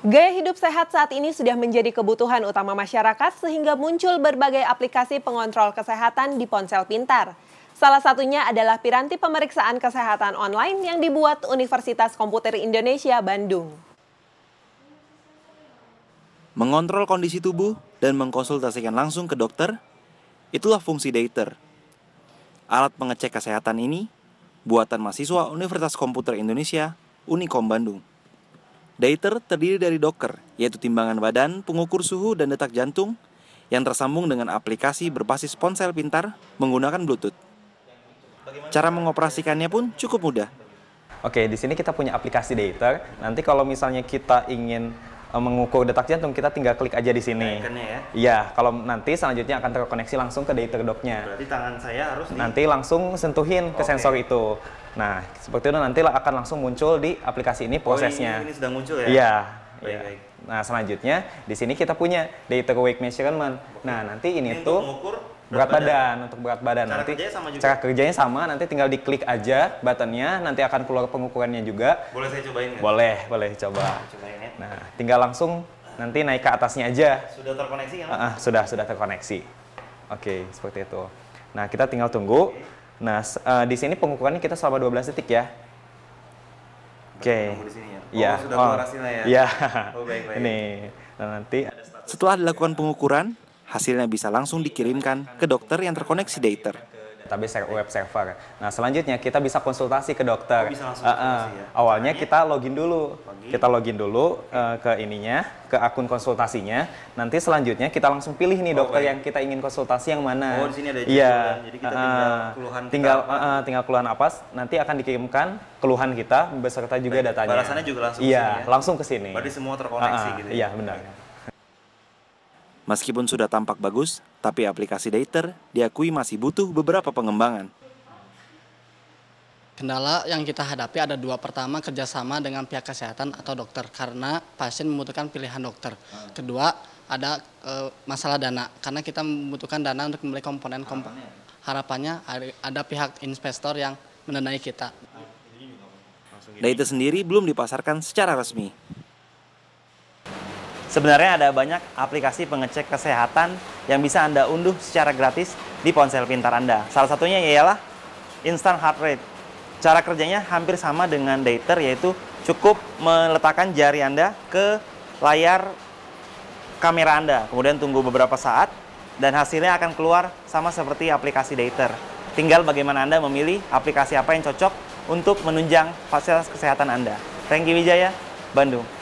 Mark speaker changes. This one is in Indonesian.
Speaker 1: Gaya hidup sehat saat ini sudah menjadi kebutuhan utama masyarakat sehingga muncul berbagai aplikasi pengontrol kesehatan di ponsel pintar. Salah satunya adalah piranti pemeriksaan kesehatan online yang dibuat Universitas Komputer Indonesia Bandung. Mengontrol kondisi tubuh dan mengkonsultasikan langsung ke dokter, itulah fungsi Dater. Alat pengecek kesehatan ini buatan mahasiswa Universitas Komputer Indonesia, Unikom Bandung. Dater terdiri dari docker, yaitu timbangan badan, pengukur suhu dan detak jantung, yang tersambung dengan aplikasi berbasis ponsel pintar menggunakan Bluetooth. Cara mengoperasikannya pun cukup mudah. Oke, di sini kita punya aplikasi Dater. Nanti kalau misalnya kita ingin eh, mengukur detak jantung kita tinggal klik aja di sini. ya. Iya, kalau nanti selanjutnya akan terkoneksi langsung ke data doknya. Berarti tangan saya harus di... nanti langsung sentuhin ke ke sensor itu. Nah, seperti itu nanti akan langsung muncul di aplikasi ini oh, prosesnya. Oh, ini, ini sedang muncul ya? Iya. ya. Nah, selanjutnya di sini kita punya data weight kan, measurement. Oke. Nah, nanti ini, ini tuh berat,
Speaker 2: berat badan. badan
Speaker 1: untuk berat badan cara nanti kerjanya sama juga. cara kerjanya sama nanti tinggal diklik aja buttonnya nanti akan keluar pengukurannya juga boleh saya cobain nggak? boleh boleh coba cobain ya nah tinggal langsung nanti naik ke atasnya aja sudah terkoneksi Ya? Uh, uh, sudah sudah terkoneksi oke okay, seperti itu nah kita tinggal tunggu okay Nah, uh, di sini pengukurannya kita selama 12 detik ya. Oke. Okay. Ya. Iya. Oh, oh ya. sudah oh. ya. ya. Oh, baik, baik. Nih. Nah, nanti setelah dilakukan pengukuran, hasilnya bisa langsung dikirimkan ke dokter yang terkoneksi Dater database web server. Nah, selanjutnya kita bisa konsultasi ke dokter. Oh, bisa langsung uh, uh, ya. Awalnya Caranya? kita login dulu. Login. Kita login dulu okay. uh, eh, ke ininya, ke akun konsultasinya. Nanti selanjutnya kita langsung pilih nih oh, dokter okay. Iya. yang kita ingin konsultasi yang mana. Oh, di sini ada iya. jadwal. Yeah. Kan? Jadi kita uh, tinggal keluhan kita tinggal apa. Uh, tinggal keluhan apa, nanti akan dikirimkan keluhan kita beserta juga Baik, datanya. Balasannya juga langsung Iya, yeah, langsung ke sini. Berarti semua terkoneksi uh, uh, gitu. Ya? Iya, yeah, benar. Okay. Meskipun sudah tampak bagus, tapi aplikasi Dater diakui masih butuh beberapa pengembangan. Kendala yang kita hadapi ada dua. Pertama, kerjasama dengan pihak kesehatan atau dokter karena pasien membutuhkan pilihan dokter. Kedua, ada e, masalah dana karena kita membutuhkan dana untuk membeli komponen komponen. Harapannya ada pihak investor yang mendanai kita. Data sendiri belum dipasarkan secara resmi, Sebenarnya ada banyak aplikasi pengecek kesehatan yang bisa Anda unduh secara gratis di ponsel pintar Anda. Salah satunya ialah Instant Heart Rate. Cara kerjanya hampir sama dengan Dater, yaitu cukup meletakkan jari Anda ke layar kamera Anda, kemudian tunggu beberapa saat, dan hasilnya akan keluar sama seperti aplikasi Dater. Tinggal bagaimana Anda memilih aplikasi apa yang cocok untuk menunjang fasilitas kesehatan Anda. Thank you, Wijaya, Bandung.